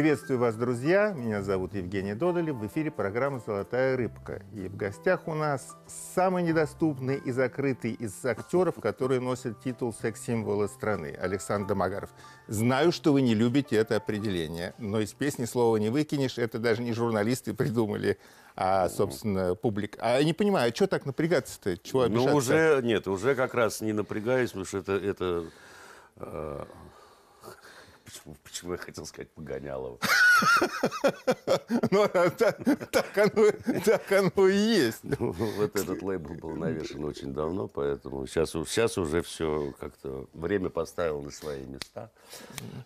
Приветствую вас, друзья. Меня зовут Евгений Додолев. В эфире программа «Золотая рыбка». И в гостях у нас самый недоступный и закрытый из актеров, которые носят титул секс-символа страны, Александр Магаров. Знаю, что вы не любите это определение, но из песни слова не выкинешь. Это даже не журналисты придумали, а, собственно, публика. А я не понимаю, а что так напрягаться-то? Чего ну, обижаться? Ну, уже, нет, уже как раз не напрягаюсь, потому что это, это э, почему я хотел сказать Погонялова. Ну, а так оно и есть. Ну, вот этот лейбл был навешен очень давно, поэтому сейчас уже все как-то время поставило на свои места.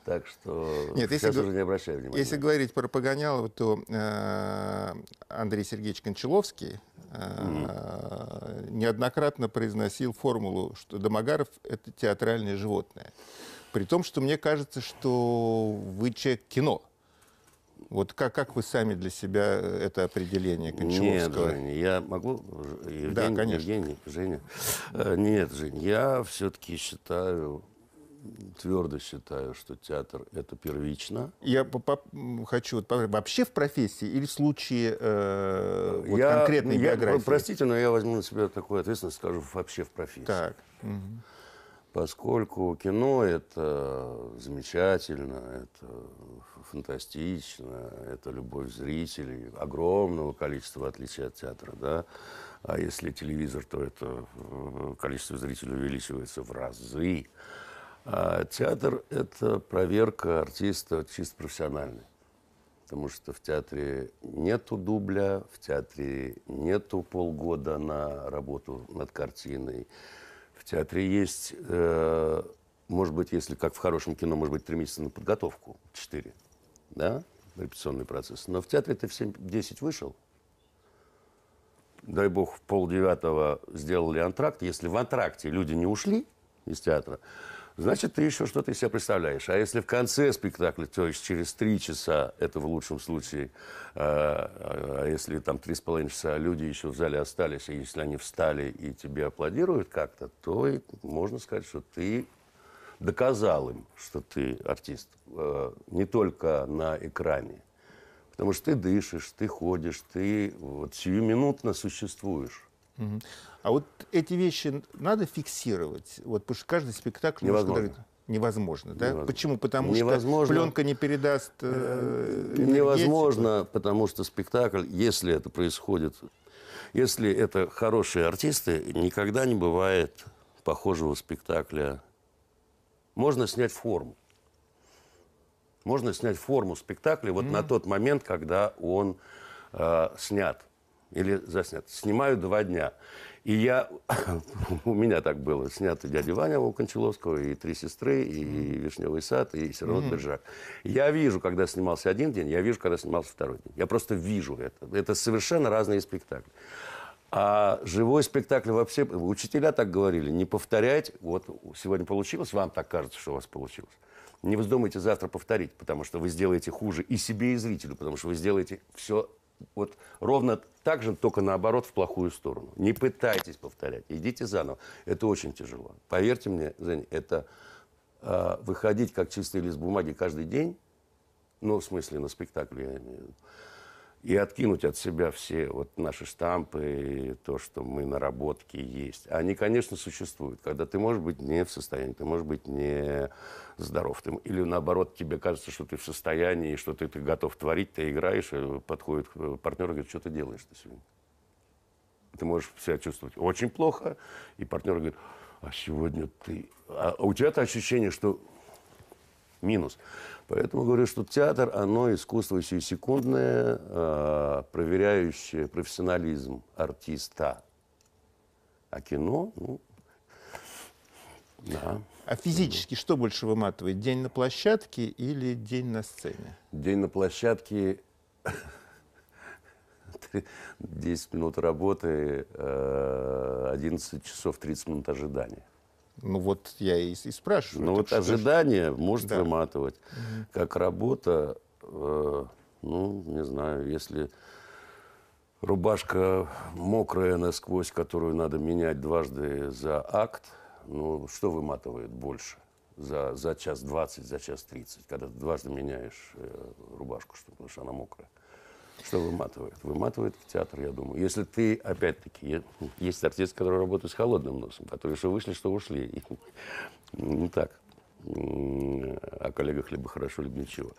Так что сейчас уже не обращаю внимания. Если говорить про Погонялова, то э, Андрей Сергеевич Кончаловский э, неоднократно произносил формулу, что Домогаров – это театральное животное. При том, что мне кажется, что вы человек кино. Вот как, как вы сами для себя э, это определение Кончаловского? Нет, Женя, я могу? Евгений, да, конечно. Евгений, Женя. Э, нет, Жень, я все-таки считаю, твердо считаю, что театр – это первично. Я хочу вот, вообще в профессии или в случае э, вот я, конкретной я, биографии? Простите, но я возьму на себя такую ответственность, скажу вообще в профессии. Так. Угу поскольку кино это замечательно, это фантастично, это любовь зрителей огромного количества, в отличие от театра, да. А если телевизор, то это э, количество зрителей увеличивается в разы. А театр – это проверка артиста чисто профессиональной. Потому что в театре нету дубля, в театре нету полгода на работу над картиной. В театре есть, э, может быть, если как в хорошем кино, может быть, три месяца на подготовку, четыре, да, репетиционный процесс. Но в театре ты в 7-10 вышел, дай бог, в полдевятого сделали антракт. Если в антракте люди не ушли из театра, значит, ты еще что-то из себя представляешь. А если в конце спектакля, то есть через три часа, это в лучшем случае, э, э, а если там три с половиной часа люди еще в зале остались, и если они встали и тебе аплодируют как-то, то можно сказать, что ты доказал им, что ты артист. Э, не только на экране. Потому что ты дышишь, ты ходишь, ты вот сиюминутно существуешь. А вот эти вещи надо фиксировать, вот, потому что каждый спектакль невозможно. Может, невозможно, да? Невозможно. Почему? Потому невозможно. что пленка не передаст. Э, э невозможно, потому что спектакль, если это происходит, если это хорошие артисты, никогда не бывает похожего спектакля. Можно снять форму. Можно снять форму спектакля вот mm. -hmm. на тот момент, когда он э, снят или заснят. Снимаю два дня. И я, у меня так было, снято «Дядя Ваня» у Кончаловского, и «Три сестры», и «Вишневый сад», и «Сиронот mm-hmm. Я вижу, когда снимался один день, я вижу, когда снимался второй день. Я просто вижу это. Это совершенно разные спектакли. А живой спектакль вообще, учителя так говорили, не повторять, вот сегодня получилось, вам так кажется, что у вас получилось. Не вздумайте завтра повторить, потому что вы сделаете хуже и себе, и зрителю, потому что вы сделаете все вот ровно так же, только наоборот, в плохую сторону. Не пытайтесь повторять, идите заново. Это очень тяжело. Поверьте мне, Зань, это э, выходить как чистый лист бумаги каждый день, ну, в смысле, на спектакле, я имею в виду, и откинуть от себя все вот наши штампы, и то, что мы наработки есть. Они, конечно, существуют, когда ты можешь быть не в состоянии, ты можешь быть не здоров, ты, или наоборот, тебе кажется, что ты в состоянии, что ты, ты готов творить, ты играешь, и э, подходит э, партнер и говорит, что ты делаешь ты сегодня? Ты можешь себя чувствовать очень плохо, и партнер говорит, а сегодня ты... А, а у тебя-то ощущение, что минус. Поэтому говорю, что театр, оно искусство сиюсекундное, э, а, проверяющее профессионализм артиста. А кино, ну, да. А физически что больше выматывает? День на площадке или день на сцене? День на площадке 10 минут работы, 11 э, часов 30 минут ожидания. Ну вот я и, и спрашиваю. Ну вот что ожидание же... может да. выматывать. Угу. Как работа, э, ну не знаю, если рубашка мокрая насквозь, которую надо менять дважды за акт, ну что выматывает больше? За, за час 20, за час 30, когда ты дважды меняешь э, рубашку, чтобы потому что она мокрая. Что выматывает? Выматывает в театр, я думаю. Если ты, опять-таки, есть артист, который работает с холодным носом, которые что вышли, что ушли. Не ну так. О коллегах либо хорошо, либо ничего.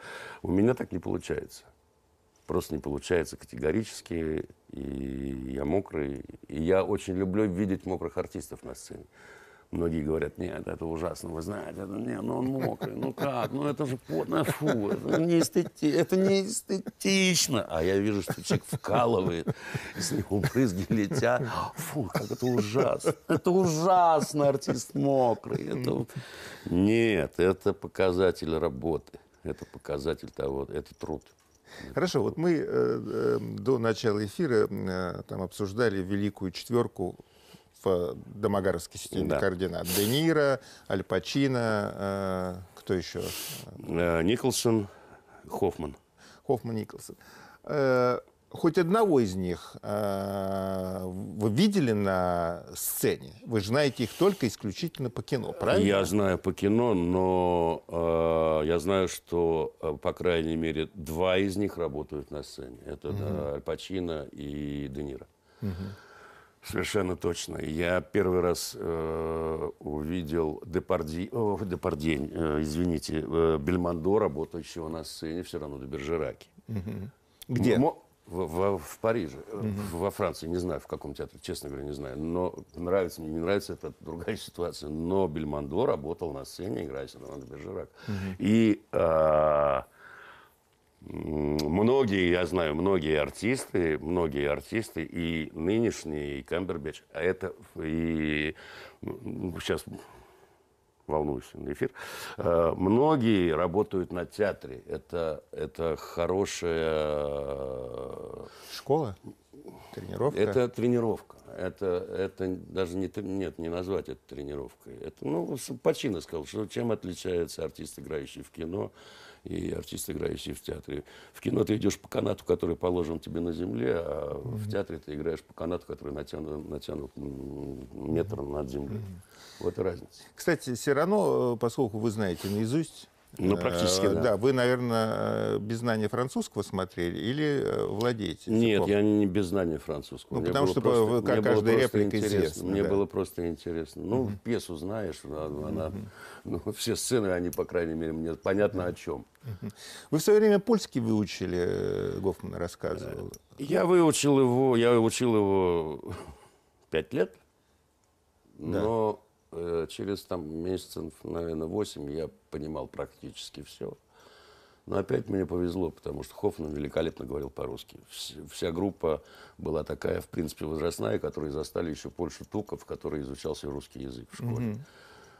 У меня так не получается. Просто не получается категорически. И я мокрый. И я очень люблю видеть мокрых артистов на сцене. Многие говорят, нет, это ужасно, вы знаете, это, нет, ну он мокрый, ну как, ну это же потно, ну, фу, это не, эстети, это не эстетично. А я вижу, что человек вкалывает, и с него брызги летят, фу, как это ужасно, это ужасно, артист мокрый. Это... Нет, это показатель работы, это показатель того, это труд. Хорошо, вот мы э, э, до начала эфира э, там обсуждали великую четверку в домогаровской системе да. координат. Де Ниро, Аль Пачино, э, кто еще? Э, Николсон, Хоффман. Хоффман, Николсон. Э, хоть одного из них э, вы видели на сцене? Вы знаете их только исключительно по кино, правильно? Я знаю по кино, но э, я знаю, что, э, по крайней мере, два из них работают на сцене. Это угу. Аль Пачино и Де Ниро. Угу. Совершенно точно. Я первый раз э, увидел Депарди, о, Депардень, э, извините, э, Бельмондо, работающего на сцене все равно до Бержераки. Угу. Где? М- в, в, в Париже, угу. во Франции, не знаю, в каком театре, честно говоря, не знаю. Но нравится мне, не нравится, это другая ситуация. Но Бельмондо работал на сцене, играя Сенуан Бержерак. Угу. И... Э, многие, я знаю, многие артисты, многие артисты, и нынешний, и Камбербэтч, а это и сейчас волнуюсь на эфир, э, многие работают на театре. Это, это хорошая... Э, Школа? Тренировка? Это тренировка. Это, это даже не, нет, не назвать это тренировкой. Это, ну, Пачино сказал, что чем отличаются артист, играющий в кино, и артист, играющий в театре. В кино ты идешь по канату, который положен тебе на земле, а mm-hmm. в театре ты играешь по канату, который натянут, натянут метром над землей. Mm-hmm. Вот и разница. Кстати, все равно, э, поскольку вы знаете наизусть ну, э, практически, да. Да, вы, наверное, э, без знания французского смотрели или э, владеете? Нет, языком? я не без знания французского. Ну, мне потому что просто, как каждая реплика интересна. Да. Мне было просто интересно. Ну, угу. пьесу знаешь, ну, она, угу. ну, все сцены, они, по крайней мере, мне понятно угу. о чем. Вы в свое время польский выучили, Гофман рассказывал. Я выучил его, я учил его пять лет, да. но Э, через там месяцев, наверное, 8 я понимал практически все. Но опять мне повезло, потому что Хоффман великолепно говорил по-русски. Вся группа была такая, в принципе, возрастная, которые застали еще Польшу Туков, который изучался русский язык в школе. Mm-hmm.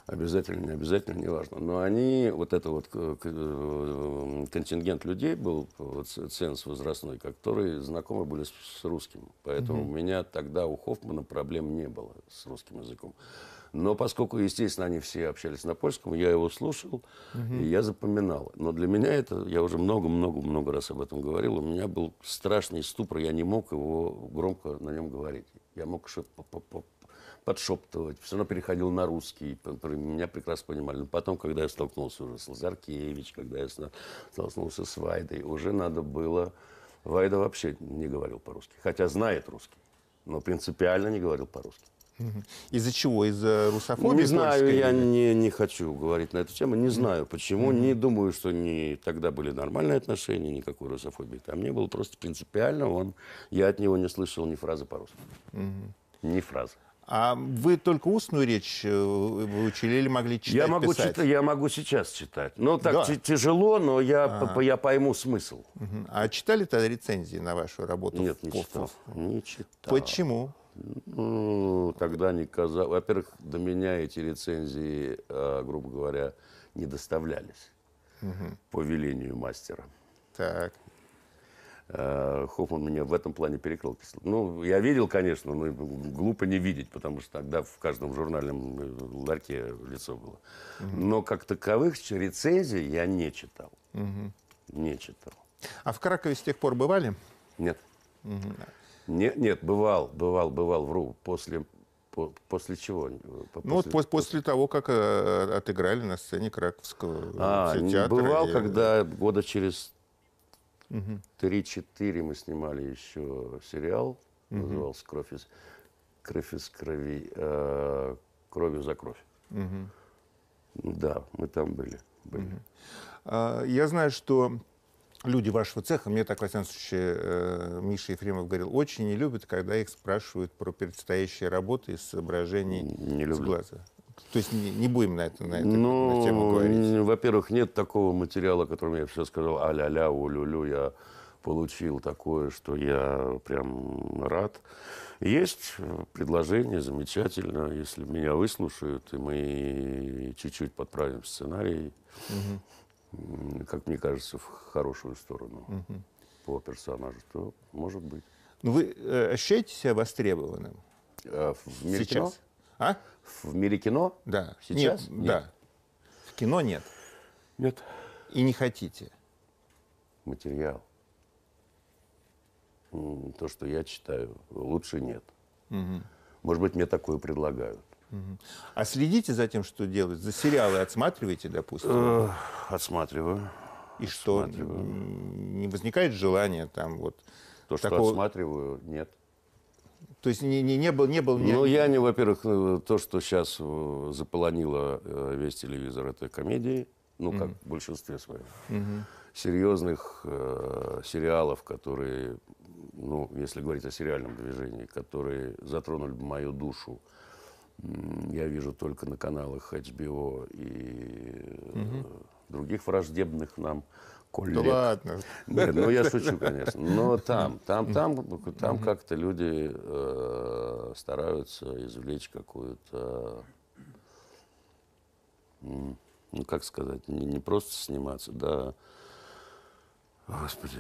Обязательно, не обязательно, неважно. Но они, вот это вот э, э, контингент людей был, вот, ценз возрастной, которые знакомы были с, с русским. Поэтому mm-hmm. у меня тогда у Хоффмана проблем не было с русским языком. Но поскольку, естественно, они все общались на польском, я его слушал, угу. и я запоминал. Но для меня это, я уже много-много-много раз об этом говорил, у меня был страшный ступор, я не мог его громко на нем говорить. Я мог подшептывать, все равно переходил на русский, меня прекрасно понимали. Но потом, когда я столкнулся уже с Лазаркевич, когда я столкнулся с Вайдой, уже надо было... Вайда вообще не говорил по-русски, хотя знает русский, но принципиально не говорил по-русски. Из-за чего? Из-за русофобии? Не знаю, я не, не хочу говорить на эту тему. Не знаю, почему. Не думаю, что не, тогда были нормальные отношения, никакой русофобии там не было. Просто принципиально он... Я от него не слышал ни фразы по-русски. Ни фразы. А вы только устную речь э, выучили или могли читать, я могу писать? Читать, я могу сейчас читать. Ну, так да. тяжело, но я, а я пойму смысл. А читали тогда рецензии на вашу работу? Нет, не читал. не читал. Почему? Ну, тогда не казалось. Во-первых, до меня эти рецензии, а, грубо говоря, не доставлялись угу. по велению мастера. Так. А, Хоффман меня в этом плане перекрыл. Ну, я видел, конечно, но глупо не видеть, потому что тогда в каждом журнальном э, ларьке лицо было. Угу. Но как таковых рецензий я не читал. Угу. Не читал. А в Кракове с тех пор бывали? Нет. Угу. Нет, нет, бывал, бывал, бывал, вру, после После чего? Э, после, ну, вот после, после того, как э, отыграли на сцене Краковского э, а, театра. Бывал, и... когда года через угу. 3-4 мы снимали еще сериал, угу. назывался «Кровь из, кровь из крови», э, «Кровью за кровь». Угу. Да, мы там были. были. Угу. А, я знаю, что люди вашего цеха, мне так, во всяком случае, э, Миша Ефремов говорил, очень не любят, когда их спрашивают про предстоящие работы и соображений не люблю. с глаза. То есть не, не будем на это на, это, ну, на тему говорить. Во-первых, нет такого материала, которым я все сказал а-ля-ля, улю-лю, я получил такое, что я прям рад. Есть предложение, замечательно, если меня выслушают, и мы чуть-чуть подправим сценарий. Угу как мне кажется, в хорошую сторону угу. по персонажу, то может быть. Ну вы э, ощущаете себя востребованным? А, в мире Сейчас? кино? А? В мире кино? Да. Сейчас? Нет, нет. Да. В кино нет. Нет. И не хотите? Материал. То, что я читаю, лучше нет. Угу. Может быть, мне такое предлагают. А следите за тем, что делают? За сериалы отсматриваете, допустим? Отсматриваю. И что? Не возникает желания там вот... То, что такого... отсматриваю, нет. То есть не, не, не был... Не был не... Ну, я не, во-первых, э, то, что сейчас э, заполонило э, весь телевизор, этой комедии, ну, как mm-hmm. в большинстве своем. Mm-hmm. Серьезных э, сериалов, которые, ну, если говорить о сериальном движении, которые затронули бы мою душу, я вижу только на каналах HBO и угу. других враждебных нам коллег. Да ладно. Нет, ну я шучу, конечно. Но там, там, там, э, там как-то люди э, стараются извлечь какую-то, ну как сказать, не, не просто сниматься, да, господи,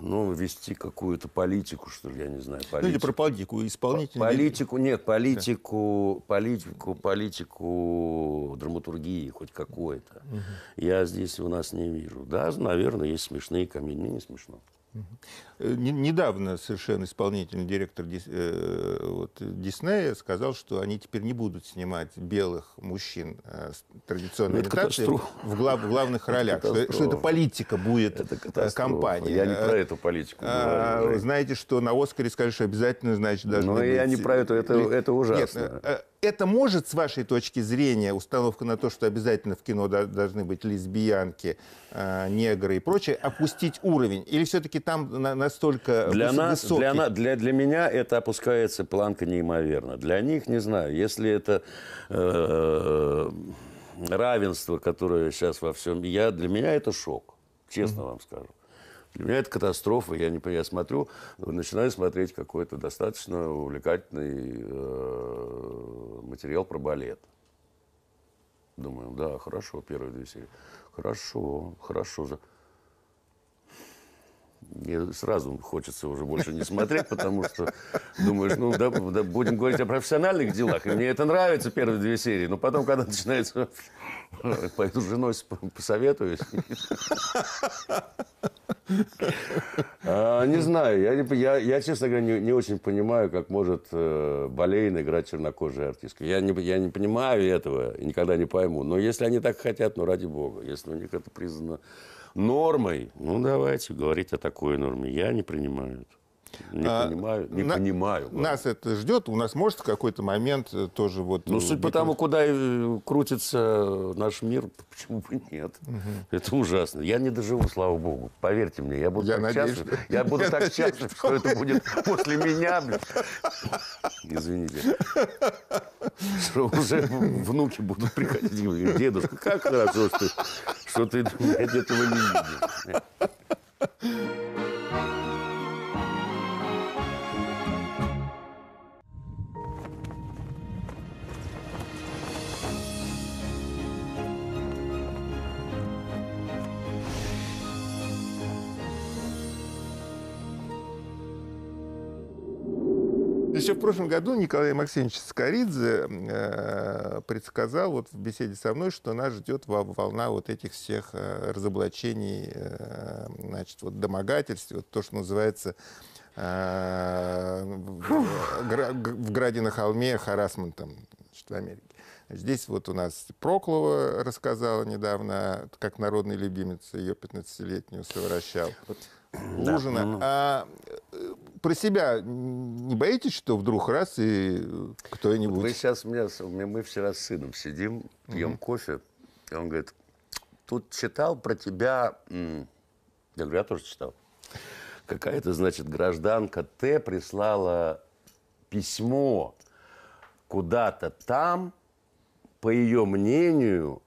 ну, вести какую-то политику, что ли, я не знаю. Политику. Ну, или про политику, исполнительную. Политику, нет, политику, политику, политику драматургии хоть какой-то. Угу. Я здесь у нас не вижу. Да, наверное, есть смешные комедии, не смешно. Э, недавно совершенно исполнительный директор э, вот, сказал, что они теперь не будут снимать белых мужчин э, традиционной это в, глав, в главных ролях. Это что, что это политика будет это компания. Я не про эту политику. А, знаете, что на Оскаре скажешь, обязательно, значит, даже. Но ну, я не про эту, это, это ужасно. Нет, это может, с вашей точки зрения, установка на то, что обязательно в кино должны быть лесбиянки, негры и прочее, опустить уровень? Или все-таки там настолько для нас, высокий. Для, для, для меня это опускается планка неимоверно. Для них, не знаю, если это... Э, равенство, которое сейчас во всем, я, для меня это шок, честно mm-hmm. вам скажу. Для меня это катастрофа. Я не я смотрю, начинаю смотреть какой-то достаточно увлекательный э, материал про балет. Думаю, да, хорошо, первые две серии. Хорошо, хорошо мне сразу хочется уже больше не смотреть, потому что думаешь, ну, да, да, будем говорить о профессиональных делах, и мне это нравится, первые две серии, но потом, когда начинается Пойду с женой посоветуюсь. А, не знаю. Я, честно говоря, не очень понимаю, как может э, Болейн играть чернокожий артистка. Я не понимаю этого и никогда не пойму. Но если они так хотят, ну, ради бога. Если у них это признано нормой, ну, давайте говорить о такой норме. Я не принимаю это. Не а, понимаю, не на, понимаю. Ладно. Нас это ждет, у нас может в какой-то момент э, тоже вот... Ну, э, суть по тому, куда э, крутится наш мир, почему бы нет. Угу. Это ужасно. Я не доживу, слава богу. Поверьте мне, я буду я так надеюсь, счастлив, что... я буду я так надеюсь, счастлив, что, что это будет после меня. Извините. Что уже внуки будут приходить и говорить, дедушка, как хорошо, что, что ты этого не видишь. Еще в прошлом году Николай Максимович Скоридзе э, предсказал вот в беседе со мной, что нас ждет волна вот этих всех э, разоблачений, э, значит, вот домогательств, вот то, что называется в Граде на холме харасментом в Америке. Здесь вот у нас Проклова рассказала недавно, как народный любимец ее 15-летнюю совращал. Вот. Лужина. Да. Ну, ну. А про себя не боитесь, что вдруг раз и кто-нибудь... Вы сейчас меня... Мы вчера с сыном сидим, пьем mm-hmm. кофе, и он говорит, тут читал про тебя... Я говорю, я тоже читал. Какая-то, значит, гражданка Т прислала письмо куда-то там, по ее мнению,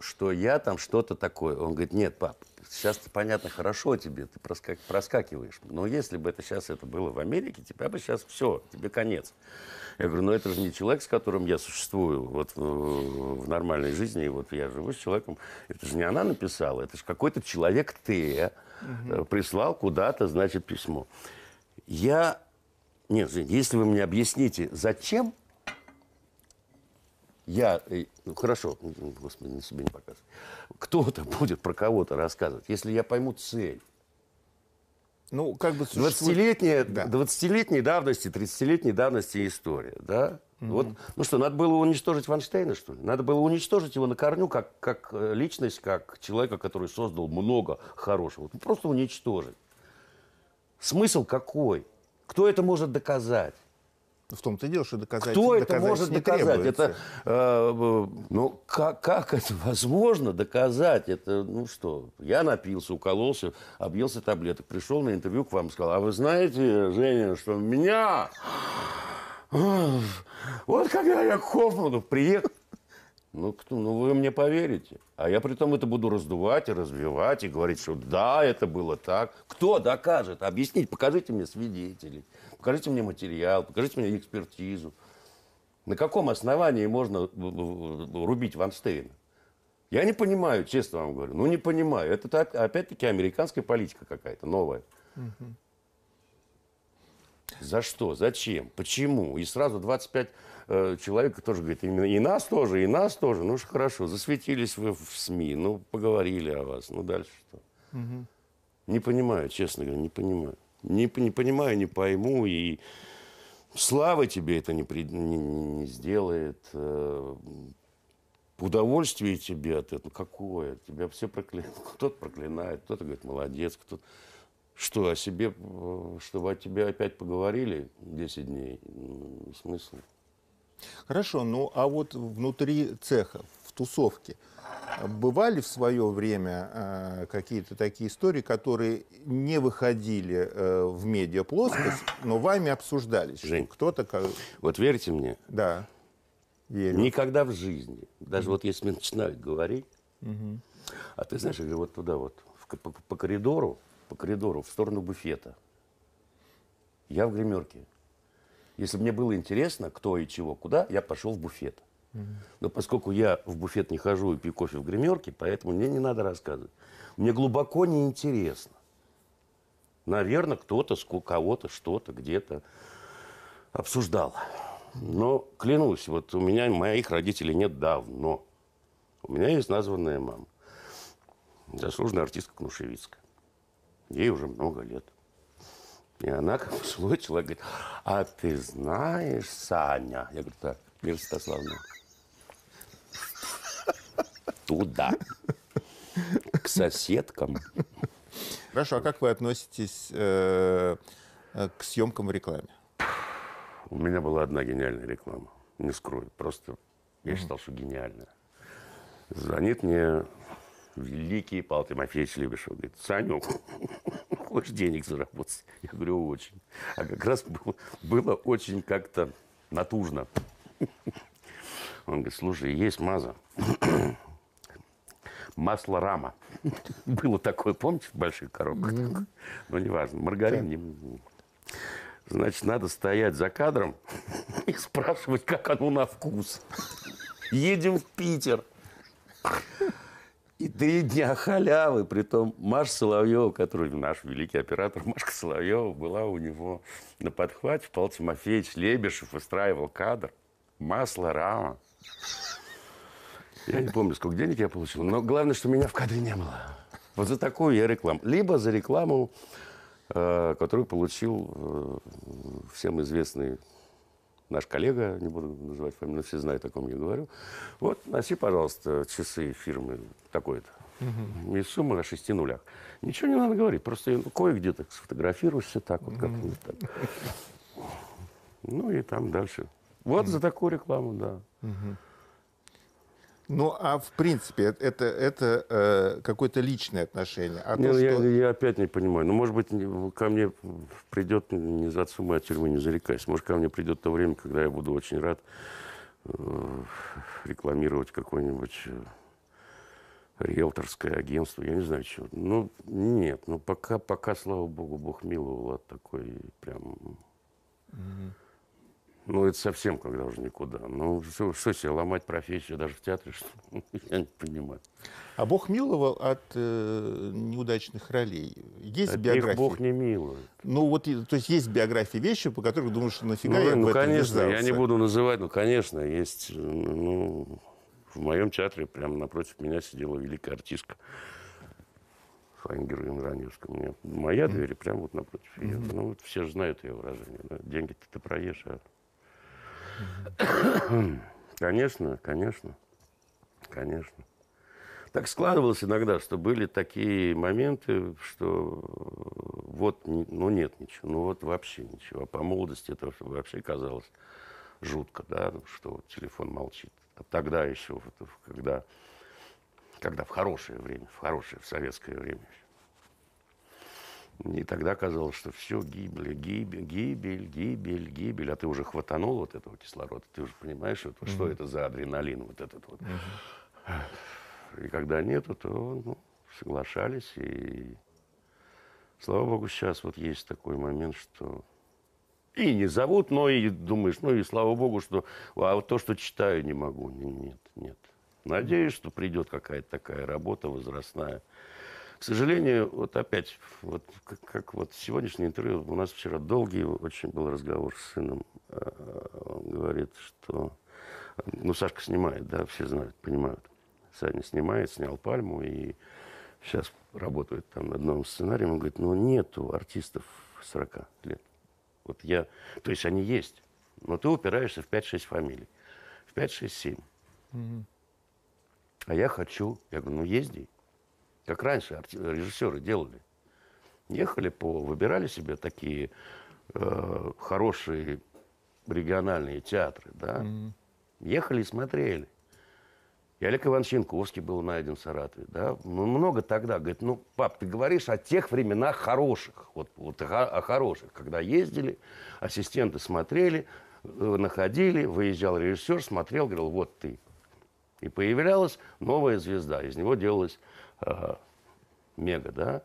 что я там что-то такое. Он говорит, нет, пап, сейчас понятно, хорошо тебе, ты проскак, проскакиваешь. Но если бы это сейчас это было в Америке, тебя бы сейчас все, тебе конец. Я говорю, ну это же не человек, с которым я существую вот в, в нормальной жизни, и вот я живу с человеком. Это же не она написала, это же какой-то человек ты угу. прислал куда-то, значит, письмо. Я... Нет, Жень, если вы мне объясните, зачем я, э, ну хорошо, господи, на себе не показывай, кто-то будет про кого-то рассказывать, если я пойму цель. Ну, как бы существует... 20-летняя, да. 20-летней давности, 30-летней давности история, да? Mm-hmm. Вот, ну что, надо было уничтожить Ванштейна, что ли? Надо было уничтожить его на корню, как, как э, личность, как человека, который создал много хорошего. Просто уничтожить. Смысл какой? Кто это может доказать? В том-то и дело, что доказать Кто это может доказать? Это, э, ну, как, как это возможно доказать? Это, ну что, я напился, укололся, объелся таблеток, пришел на интервью к вам и сказал, а вы знаете, Женя, что у меня... Вот когда я к Хоффману приехал, ну, кто, ну, вы мне поверите. А я при том это буду раздувать и развивать, и говорить, что да, это было так. Кто докажет? Объяснить, покажите мне свидетелей покажите мне материал, покажите мне экспертизу. На каком основании можно э, э, э, рубить Ванштейна? Я не понимаю, честно вам говорю. Ну, не понимаю. Это опять-таки американская политика какая-то новая. За что? Зачем? Почему? И сразу 25 э, человек тоже говорит, именно и нас тоже, и нас тоже. Ну, хорошо, засветились вы в СМИ, ну, поговорили о вас, ну, дальше что? Угу. Не понимаю, честно говоря, не понимаю. Не, не понимаю, не пойму. И слава тебе это не, при, не, не сделает. Э, удовольствие тебе от этого какое? Тебя все проклинают. Кто-то проклинает, кто-то говорит, молодец, кто-то... Что, о себе, э, чтобы о тебе опять поговорили 10 дней? Смысл? Хорошо, ну а вот внутри цехов в тусовке. Бывали в свое время э, какие-то такие истории, которые не выходили э, в медиаплоскость, но вами обсуждались? Жень, кто-то... Как... Вот верьте мне? Да. Верю. Никогда в жизни. Даже mm-hmm. вот если мне начинают говорить, mm-hmm. а ты знаешь, я говорю, вот туда вот, в, по, по коридору, по коридору, в сторону буфета. Я в гримерке. Если мне было интересно, кто и чего, куда, я пошел в буфет. Но поскольку я в буфет не хожу и пью кофе в гримерке, поэтому мне не надо рассказывать. Мне глубоко неинтересно. Наверное, кто-то, кого-то, что-то, где-то обсуждал. Но клянусь, вот у меня моих родителей нет давно. У меня есть названная мама. Заслуженная артистка Кнушевицкая. Ей уже много лет. И она, как пожилой человек, говорит, а ты знаешь, Саня? Я говорю, так, Вера Стаславовна, туда, к соседкам. Хорошо, а как вы относитесь э, э, к съемкам в рекламе? У меня была одна гениальная реклама. Не скрою, просто я считал, что гениальная. Звонит мне великий Павел Тимофеевич Лебешев. Говорит, Саню, хочешь денег заработать? Я говорю, очень. А как раз было, было очень как-то натужно. Он говорит, слушай, есть маза масло рама. Было такое, помните, в больших коробках? Ну, неважно, маргарин. не. Значит, надо стоять за кадром и спрашивать, как оно на вкус. Едем в Питер. И три дня халявы. Притом Маша Соловьева, который наш великий оператор, Машка Соловьева была у него на подхвате. Павел Тимофеевич Лебешев выстраивал кадр. Масло рама. Я не помню, сколько денег я получил. Но главное, что меня в кадре не было. Вот за такую я рекламу. Либо за рекламу, э, которую получил э, всем известный наш коллега, не буду называть фамилию, но все знают, о ком я говорю. Вот, носи, пожалуйста, часы фирмы такой-то. Угу. И сумма на шести нулях. Ничего не надо говорить, просто ну, кое-где так сфотографируешься так вот как-нибудь так. Ну и там дальше. Вот угу. за такую рекламу, да. Угу. Ну, а в принципе, это, это э, какое-то личное отношение. А не, то, ну, я, что... я опять не понимаю. Ну, может быть, ко мне придет, не за отцу от тюрьмы не зарекайся. Может, ко мне придет то время, когда я буду очень рад э, рекламировать какое нибудь э, риэлторское агентство, я не знаю чего. Ну, нет, ну пока, пока, слава богу, Бог миловал от такой прям... Mm-hmm. Ну, это совсем когда уже никуда. Ну, что, что себе, ломать профессию даже в театре? Что? Я не понимаю. А Бог миловал от э, неудачных ролей? Есть от а биографии? Бог не милует. Ну, вот, то есть есть биографии вещи, по которым думаешь, что нафига ну, я ну, конечно, не я не буду называть, но, конечно, есть, э, ну, в моем театре прямо напротив меня сидела великая артистка Файнгеру Раневскому. Мне моя mm -hmm. дверь прямо вот напротив Mm -hmm. Ну, вот все же знают ее выражение. Да? Деньги-то ты проешь, а Конечно, конечно, конечно. Так складывалось иногда, что были такие моменты, что вот, ну нет ничего, ну вот вообще ничего. А по молодости это вообще казалось жутко, да, ну, что телефон молчит. А тогда еще, когда, когда в хорошее время, в хорошее, в советское время и тогда казалось, что все, гибель, гибель, гибель, гибель, гибель. А ты уже хватанул вот этого кислорода, ты уже понимаешь, вот, mm-hmm. что это за адреналин вот этот вот. Mm-hmm. И когда нету, то ну, соглашались. И слава богу, сейчас вот есть такой момент, что и не зовут, но и думаешь, ну и слава богу, что... А вот то, что читаю, не могу. Нет, нет. Надеюсь, что придет какая-то такая работа возрастная, к сожалению, вот опять, вот как, как вот сегодняшний интервью, у нас вчера долгий очень был разговор с сыном. А, он говорит, что... Ну, Сашка снимает, да, все знают, понимают. Саня снимает, снял «Пальму» и сейчас работает там над новым сценарием. Он говорит, ну, нету артистов 40 лет. Вот я... То есть они есть, но ты упираешься в 5-6 фамилий. В 5-6-7. Угу. А я хочу... Я говорю, ну, езди как раньше режиссеры делали. Ехали по, выбирали себе такие э, хорошие региональные театры, да. Mm-hmm. Ехали и смотрели. И Олег Иванович Янковский был найден в Саратове, да. Ну, много тогда. Говорит, ну, пап, ты говоришь о тех временах хороших, вот, вот о, о хороших, когда ездили, ассистенты смотрели, э, находили, выезжал режиссер, смотрел, говорил, вот ты. И появлялась новая звезда, из него делалась Э, мега, да.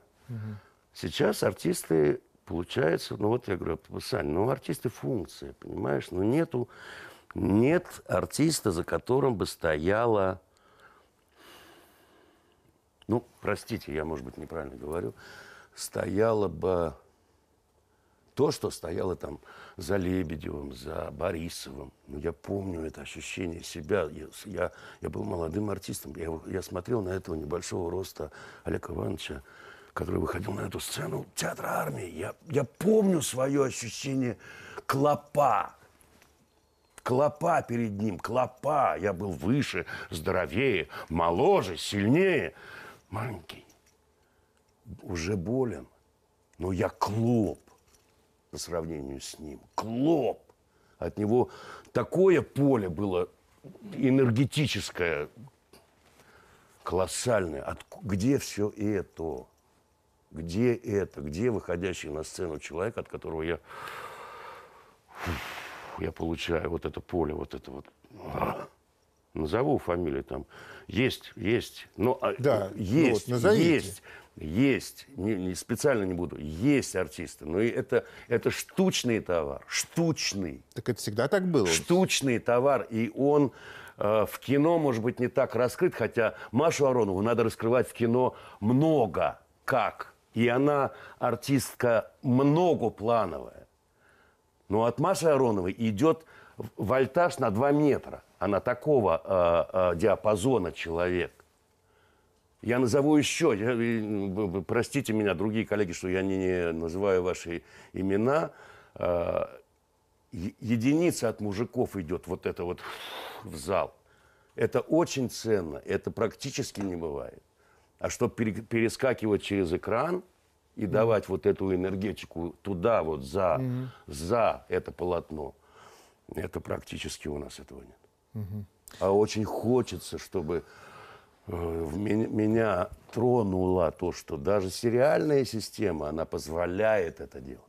Сейчас артисты, получается, ну вот я говорю, Саня, ну артисты функции, понимаешь? Ну нету, нет артиста, за которым бы стояла, ну, простите, я, может быть, неправильно говорю, стояла бы то, что стояло там за Лебедевым, за Борисовым. Ну, я помню это ощущение себя. Я, я, я был молодым артистом. Я, я смотрел на этого небольшого роста Олега Ивановича, который выходил на эту сцену театра армии. Я, я помню свое ощущение клопа. Клопа перед ним, клопа. Я был выше, здоровее, моложе, сильнее. Маленький, уже болен, но я клоп по сравнению с ним. Клоп. От него такое поле было энергетическое, колоссальное. От, где все это? Где это? Где выходящий на сцену человек, от которого я, я получаю вот это поле, вот это вот. Назову фамилию там. Есть, есть. Но, а, да, есть, ну вот, есть. Есть, не, не, специально не буду, есть артисты, но это, это штучный товар, штучный. Так это всегда так было? Штучный товар, и он э, в кино, может быть, не так раскрыт, хотя Машу Аронову надо раскрывать в кино много, как. И она артистка многоплановая. Но от Маши Ароновой идет вольтаж на 2 метра. Она такого э, э, диапазона человек. Я назову еще, я, простите меня, другие коллеги, что я не, не называю ваши имена. А, единица от мужиков идет вот это вот в зал. Это очень ценно, это практически не бывает. А чтобы перескакивать через экран и давать вот эту энергетику туда, вот за, mm за это полотно, это практически у нас этого нет. mm А очень хочется, чтобы Э, меня тронуло то, что даже сериальная система, она позволяет это делать.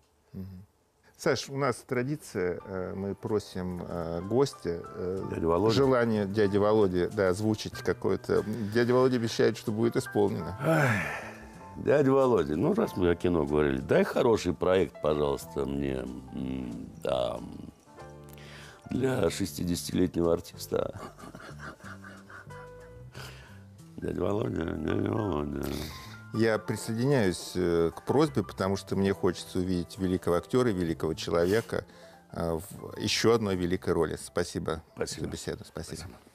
Саш, у нас традиция, э, мы просим э, гостя дядя желание дяди Володи да, озвучить какое-то. Дядя Володя обещает, что будет исполнено. Ах, дядя Володя, ну раз мы о кино говорили, дай хороший проект, пожалуйста, мне да, для 60-летнего артиста. Дядя Володя, дядя Володя. Я присоединяюсь э, к просьбе, потому что мне хочется увидеть великого актера, великого человека э, в еще одной великой роли. Спасибо, Спасибо. за беседу. Спасибо. Спасибо.